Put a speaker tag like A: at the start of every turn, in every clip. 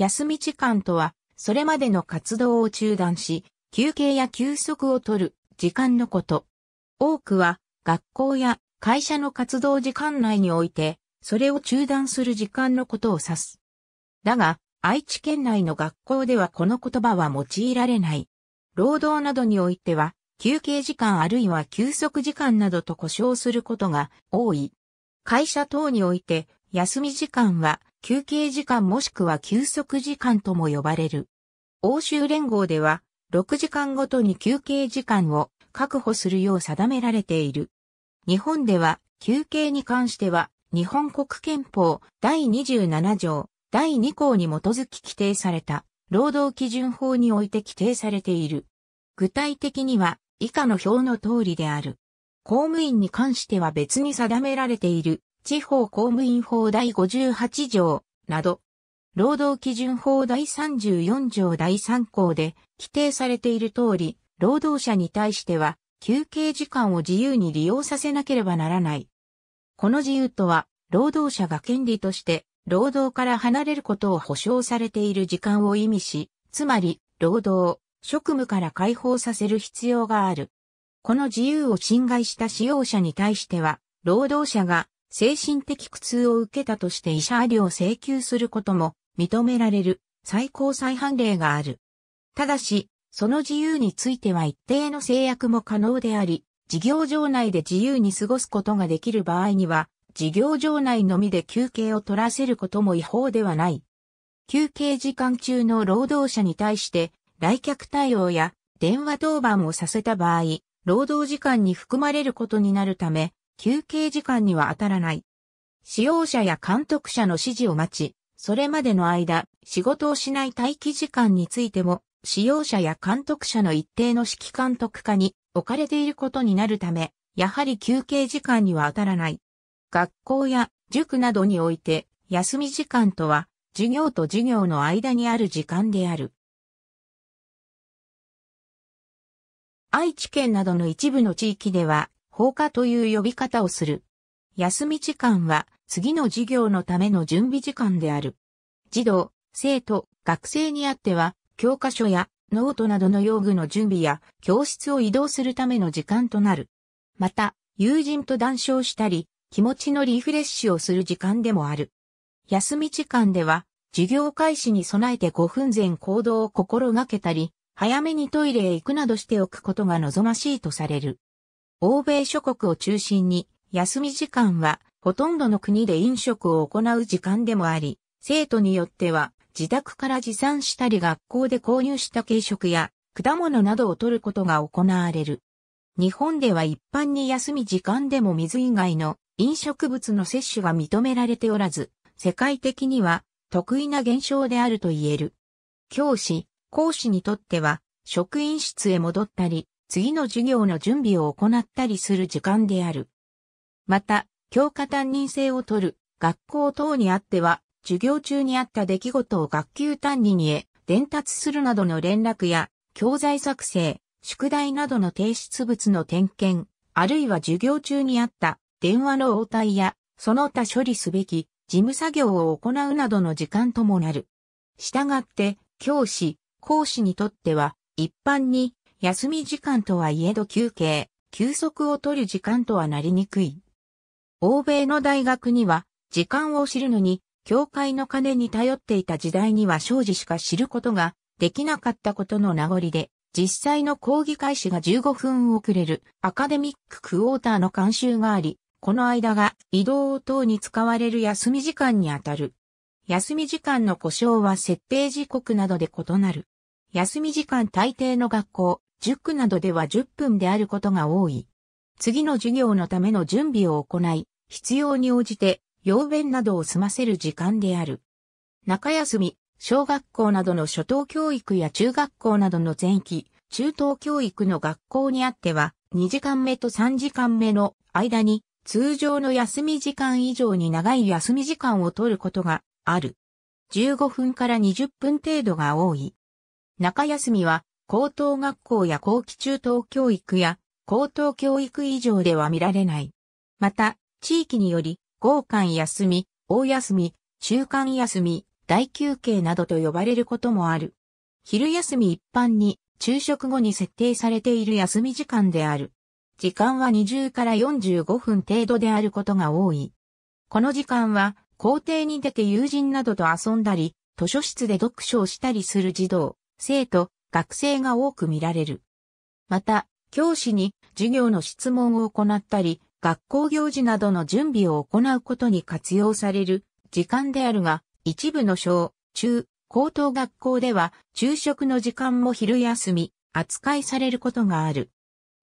A: 休み時間とは、それまでの活動を中断し、休憩や休息を取る時間のこと。多くは、学校や会社の活動時間内において、それを中断する時間のことを指す。だが、愛知県内の学校ではこの言葉は用いられない。労働などにおいては、休憩時間あるいは休息時間などと呼称することが多い。会社等において、休み時間は休憩時間もしくは休息時間とも呼ばれる。欧州連合では、6時間ごとに休憩時間を確保するよう定められている。日本では、休憩に関しては、日本国憲法第27条第2項に基づき規定された労働基準法において規定されている。具体的には以下の表の通りである。公務員に関しては別に定められている地方公務員法第58条など、労働基準法第34条第3項で規定されている通り、労働者に対しては休憩時間を自由に利用させなければならない。この自由とは、労働者が権利として労働から離れることを保障されている時間を意味し、つまり、労働、職務から解放させる必要がある。この自由を侵害した使用者に対しては、労働者が精神的苦痛を受けたとして者あ料を請求することも認められる最高裁判例がある。ただし、その自由については一定の制約も可能であり、事業場内で自由に過ごすことができる場合には、事業場内のみで休憩を取らせることも違法ではない。休憩時間中の労働者に対して、来客対応や電話当番をさせた場合、労働時間に含まれることになるため、休憩時間には当たらない。使用者や監督者の指示を待ち、それまでの間、仕事をしない待機時間についても、使用者や監督者の一定の指揮監督下に置かれていることになるため、やはり休憩時間には当たらない。学校や塾などにおいて、休み時間とは、授業と授業の間にある時間である。愛知県などの一部の地域では、放課という呼び方をする。休み時間は次の授業のための準備時間である。児童、生徒、学生にあっては、教科書やノートなどの用具の準備や教室を移動するための時間となる。また、友人と談笑したり、気持ちのリフレッシュをする時間でもある。休み時間では、授業開始に備えて5分前行動を心がけたり、早めにトイレへ行くなどしておくことが望ましいとされる。欧米諸国を中心に、休み時間はほとんどの国で飲食を行う時間でもあり、生徒によっては自宅から持参したり学校で購入した軽食や果物などを取ることが行われる。日本では一般に休み時間でも水以外の飲食物の摂取が認められておらず、世界的には得意な現象であると言える。教師、講師にとっては職員室へ戻ったり、次の授業の準備を行ったりする時間である。また、教科担任制を取る、学校等にあっては、授業中にあった出来事を学級担任へ伝達するなどの連絡や、教材作成、宿題などの提出物の点検、あるいは授業中にあった電話の応対や、その他処理すべき事務作業を行うなどの時間ともなる。したがって、教師、講師にとっては、一般に休み時間とはいえど休憩、休息を取る時間とはなりにくい。欧米の大学には、時間を知るのに、教会の金に頼っていた時代には生じしか知ることができなかったことの名残で、実際の講義開始が15分遅れるアカデミッククォーターの監修があり、この間が移動等に使われる休み時間にあたる。休み時間の故障は設定時刻などで異なる。休み時間大抵の学校、塾などでは10分であることが多い。次の授業のための準備を行い、必要に応じて、用弁などを済ませる時間である。中休み、小学校などの初等教育や中学校などの前期、中等教育の学校にあっては、2時間目と3時間目の間に、通常の休み時間以上に長い休み時間を取ることがある。15分から20分程度が多い。中休みは高等学校や後期中等教育や高等教育以上では見られない。また、地域により、豪間休み、大休み、中間休み、大休憩などと呼ばれることもある。昼休み一般に昼食後に設定されている休み時間である。時間は20から45分程度であることが多い。この時間は校庭に出て友人などと遊んだり、図書室で読書をしたりする児童、生徒、学生が多く見られる。また、教師に授業の質問を行ったり、学校行事などの準備を行うことに活用される時間であるが、一部の小、中、高等学校では昼食の時間も昼休み扱いされることがある。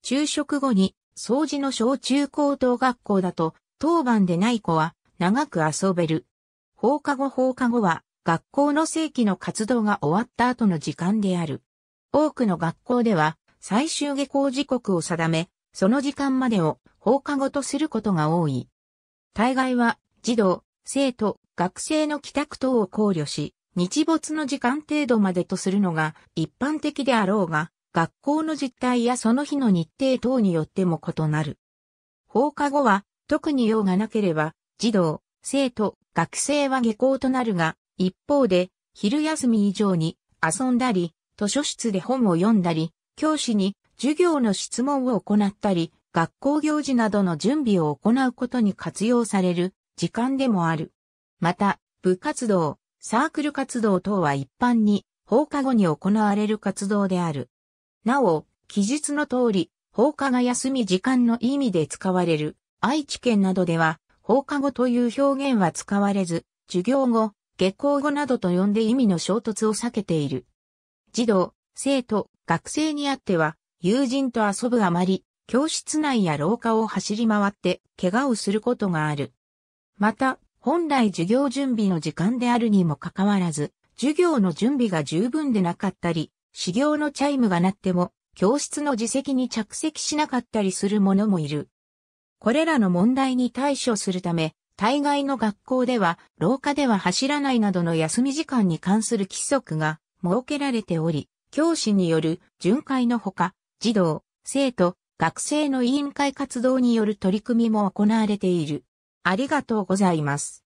A: 昼食後に掃除の小中高等学校だと当番でない子は長く遊べる。放課後放課後は学校の正規の活動が終わった後の時間である。多くの学校では最終下校時刻を定め、その時間までを放課後とすることが多い。大概は児童、生徒、学生の帰宅等を考慮し、日没の時間程度までとするのが一般的であろうが、学校の実態やその日の日程等によっても異なる。放課後は特に用がなければ、児童、生徒、学生は下校となるが、一方で、昼休み以上に遊んだり、図書室で本を読んだり、教師に授業の質問を行ったり、学校行事などの準備を行うことに活用される時間でもある。また、部活動、サークル活動等は一般に放課後に行われる活動である。なお、記述の通り、放課が休み時間の意味で使われる愛知県などでは放課後という表現は使われず、授業後、下校後などと呼んで意味の衝突を避けている。児童、生徒、学生にあっては、友人と遊ぶあまり、教室内や廊下を走り回って怪我をすることがある。また、本来授業準備の時間であるにもかかわらず、授業の準備が十分でなかったり、修行のチャイムが鳴っても、教室の自席に着席しなかったりする者もいる。これらの問題に対処するため、大概の学校では、廊下では走らないなどの休み時間に関する規則が設けられており、教師による巡回のほか、児童、生徒、学生の委員会活動による取り組みも行われている。ありがとうございます。